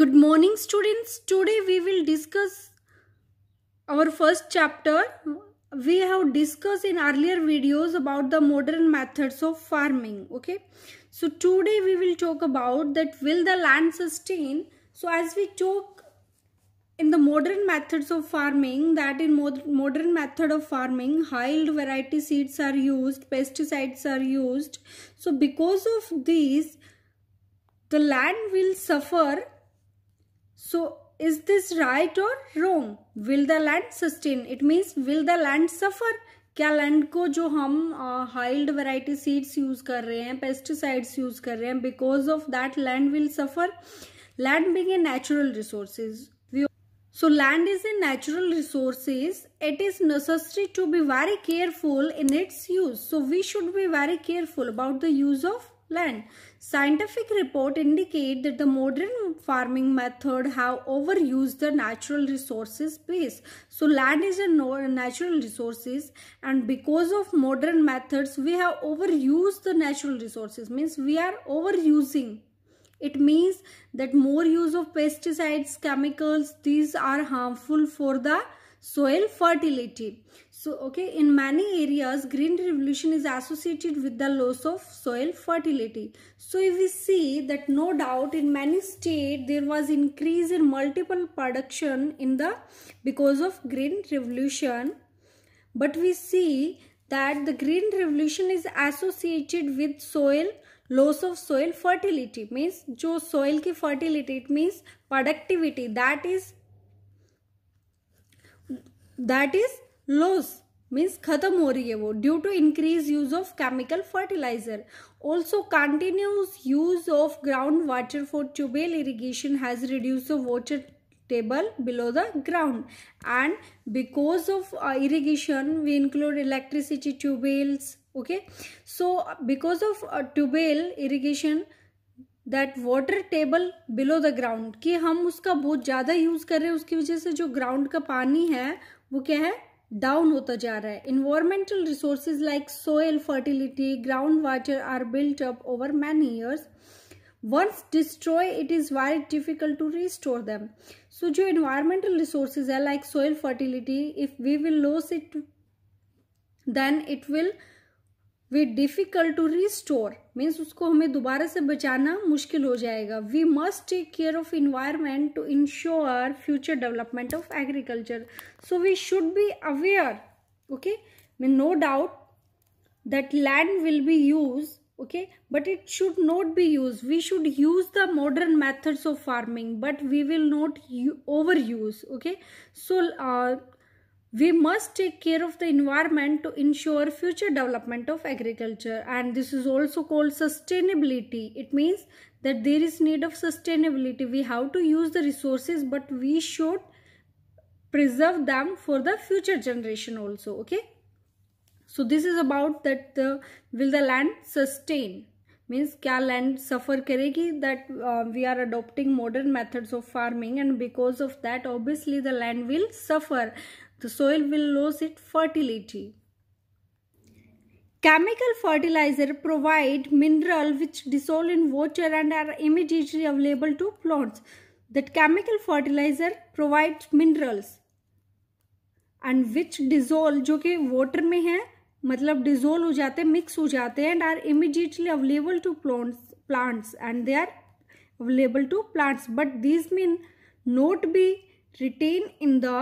Good morning students. Today we will discuss our first chapter. We have discussed in earlier videos about the modern methods of farming. Okay. So today we will talk about that will the land sustain. So as we talk in the modern methods of farming that in mod modern method of farming high variety seeds are used pesticides are used so because of these the land will suffer so is this right or wrong will the land sustain it means will the land suffer क्या land को जो हम हाइल्ड variety seeds use कर रहे हैं pesticides use कर रहे हैं because of that land will suffer land being a natural resources so land is a natural resources it is necessary to be very careful in its use so we should be very careful about the use of land. Scientific report indicate that the modern farming method have overused the natural resources base. So land is a natural resources and because of modern methods we have overused the natural resources means we are overusing. It means that more use of pesticides, chemicals, these are harmful for the soil fertility. So, okay, in many areas, green revolution is associated with the loss of soil fertility. So, if we see that no doubt in many states there was increase in multiple production in the because of green revolution. But we see that the green revolution is associated with soil loss of soil fertility means jo soil की fertility it means productivity that is that is loss means खत्म हो रही है वो due to increase use of chemical fertiliser also continuous use of ground water for tubewell irrigation has reduce the water table below the ground and because of irrigation we include electricity tubewells okay so because of tubewell irrigation that water table below the ground कि हम उसका बहुत ज़्यादा use कर रहे हैं उसकी वजह से जो ग्राउंड का पानी है वो क्या है डाउन होता जा रहा है environmental resources like soil fertility ground water are built up over many years once destroy it is very difficult to restore them so जो इन्वायरमेंटल रिसोर्सेज है like soil fertility if we will lose it then it will we difficult to restore means उसको हमें दोबारा से बचाना मुश्किल हो जाएगा we must take care of environment to ensure future development of agriculture so we should B aware okay mean no doubt that land will be use okay but it should not be use we should use the modern methods of farming but we will not over use okay so we must take care of the environment to ensure future development of agriculture and this is also called sustainability it means that there is need of sustainability we have to use the resources but we should preserve them for the future generation also okay so this is about that the will the land sustain means kya land suffer karegi that uh, we are adopting modern methods of farming and because of that obviously the land will suffer the soil will lose its fertility. Chemical fertilizer provide mineral which dissolve in water and are immediately available to plants. That chemical fertilizer provide minerals and which dissolve जो कि water में है मतलब dissolve हो जाते हैं mix हो जाते हैं and are immediately available to plants plants and they are available to plants but these mean not be retain in the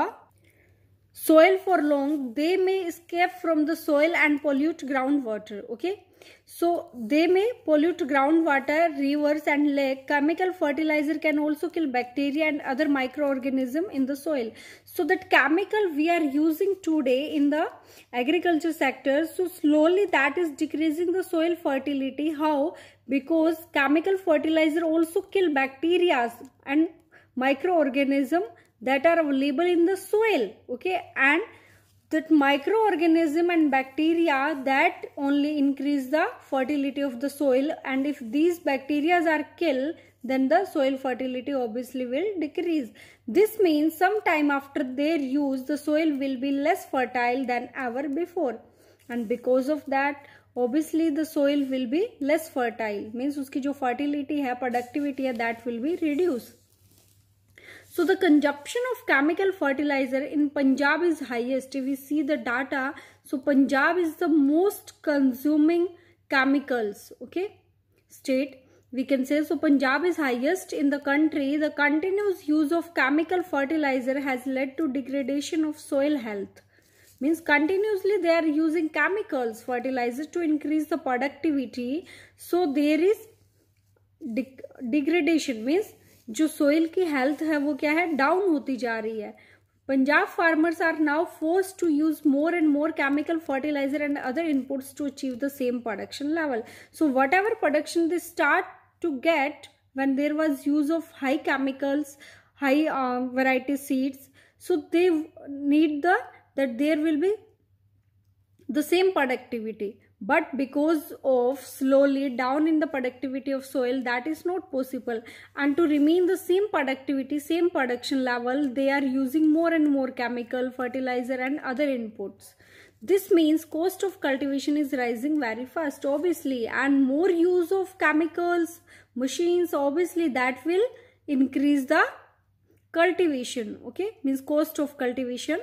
soil for long they may escape from the soil and pollute groundwater okay so they may pollute groundwater rivers and lake chemical fertilizer can also kill bacteria and other microorganism in the soil so that chemical we are using today in the agriculture sector so slowly that is decreasing the soil fertility how because chemical fertilizer also kill bacteria and microorganism that are available in the soil okay and that microorganism and bacteria that only increase the fertility of the soil and if these bacteria are killed then the soil fertility obviously will decrease. This means some time after their use the soil will be less fertile than ever before and because of that obviously the soil will be less fertile means uski jo fertility hai productivity hai that will be reduced. So the consumption of chemical fertilizer in Punjab is highest. If we see the data, so Punjab is the most consuming chemicals, okay, state. We can say so Punjab is highest in the country. The continuous use of chemical fertilizer has led to degradation of soil health. Means continuously they are using chemicals, fertilizer to increase the productivity. So there is de degradation means जो soil की health है वो क्या है down होती जा रही है Punjab farmers are now force to use more and more chemical fertiliser and other inputs to achieve the same production level so whatever production they start to get when there was use of high chemicals high variety seeds so they need the that there will be the same productivity but because of slowly down in the productivity of soil that is not possible and to remain the same productivity same production level they are using more and more chemical fertilizer and other inputs this means cost of cultivation is rising very fast obviously and more use of chemicals machines obviously that will increase the cultivation okay means cost of cultivation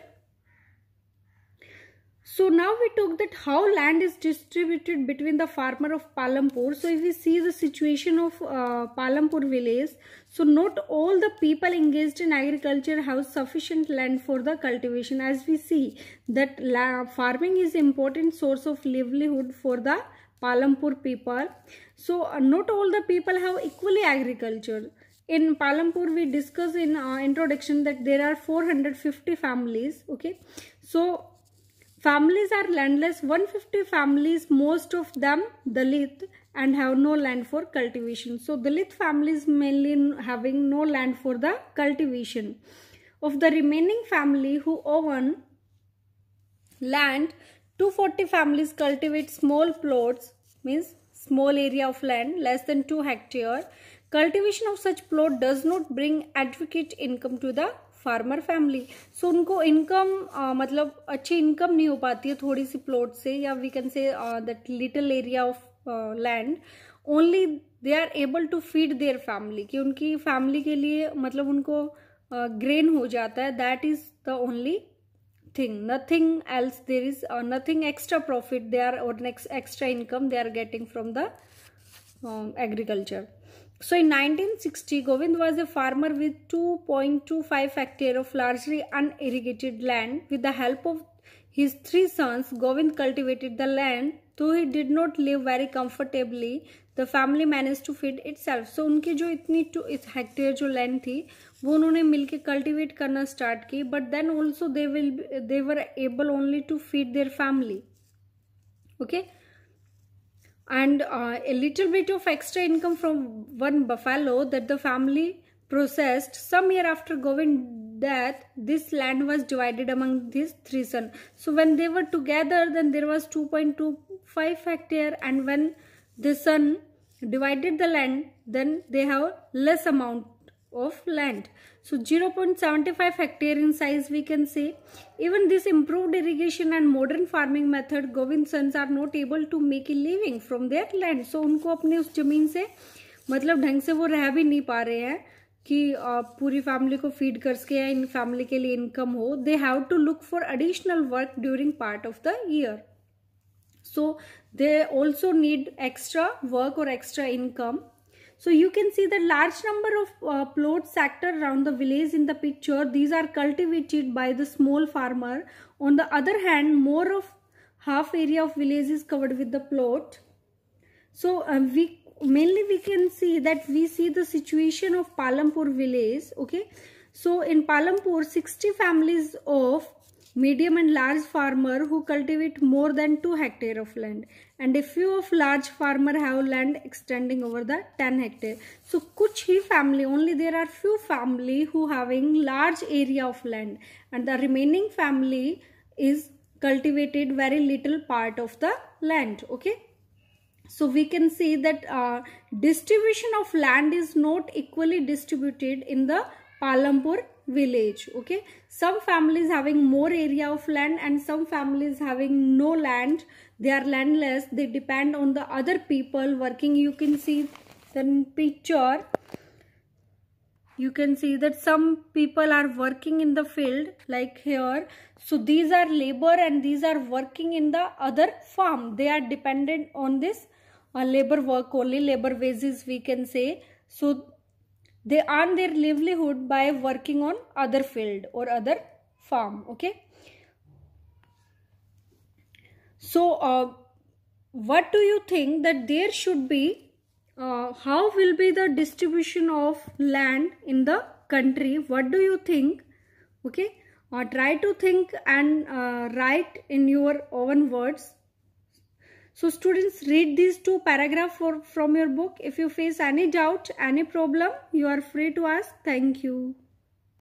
so now we took that how land is distributed between the farmer of Palampur. So if we see the situation of uh, Palampur village, so not all the people engaged in agriculture have sufficient land for the cultivation. As we see that farming is important source of livelihood for the Palampur people. So uh, not all the people have equally agriculture. In Palampur, we discuss in uh, introduction that there are 450 families. Okay, so Families are landless. 150 families, most of them Dalit and have no land for cultivation. So Dalit families mainly having no land for the cultivation. Of the remaining family who own land, 240 families cultivate small plots, means small area of land, less than 2 hectare. Cultivation of such plot does not bring adequate income to the farmer family so उनको income मतलब अच्छी income नहीं हो पाती है थोड़ी सी plot से या we can say that little area of land only they are able to feed their family कि उनकी फैमिली के लिए मतलब उनको ग्रेन uh, हो जाता है that is the only thing nothing else there is nothing extra profit they are और next extra income they are getting from the agriculture So in 1960, Govind was a farmer with 2.25 hectare of largely unirrigated land. With the help of his three sons, Govind cultivated the land. Though he did not live very comfortably, the family manage to feed itself so उनकी जो इतनी to इस hectare जो land थी वो उन्होंने मिलके cultivate करना स्टार्ट की but then also they will they were able only to feed their family okay and uh, a little bit of extra income from one buffalo that the family processed some year after Govind's death this land was divided among his three sons so when they were together then there was 2.25 hectare and when the son divided the land then they have less amount of land so 0.75 hectare in size we can say even this improved irrigation and modern farming method govind sons are not able to make a living from their land so unko apne us zameen se matlab dhang se wo reh bhi nahi pa rahe hain ki uh, puri family ko feed kar sake ya in family ke liye income ho they have to look for additional work during part of the year so they also need extra work or extra income So you can see the large number of uh, plots sector around the village in the picture. These are cultivated by the small farmer. On the other hand, more of half area of village is covered with the plot. So um, we mainly we can see that we see the situation of Palampur village. Okay. So in Palampur, 60 families of medium and large farmer who cultivate more than 2 hectare of land and a few of large farmer have land extending over the 10 hectare so kuch hi family only there are few family who having large area of land and the remaining family is cultivated very little part of the land okay so we can see that uh, distribution of land is not equally distributed in the Palampur village okay some families having more area of land and some families having no land they are landless they depend on the other people working you can see the picture you can see that some people are working in the field like here so these are labor and these are working in the other farm they are dependent on this uh, labor work only labor wages we can say so they earn their livelihood by working on other field or other farm okay so uh, what do you think that there should be uh, how will be the distribution of land in the country what do you think okay uh, try to think and uh, write in your own words so students read these two paragraphs from your book. If you face any doubt, any problem, you are free to ask. Thank you.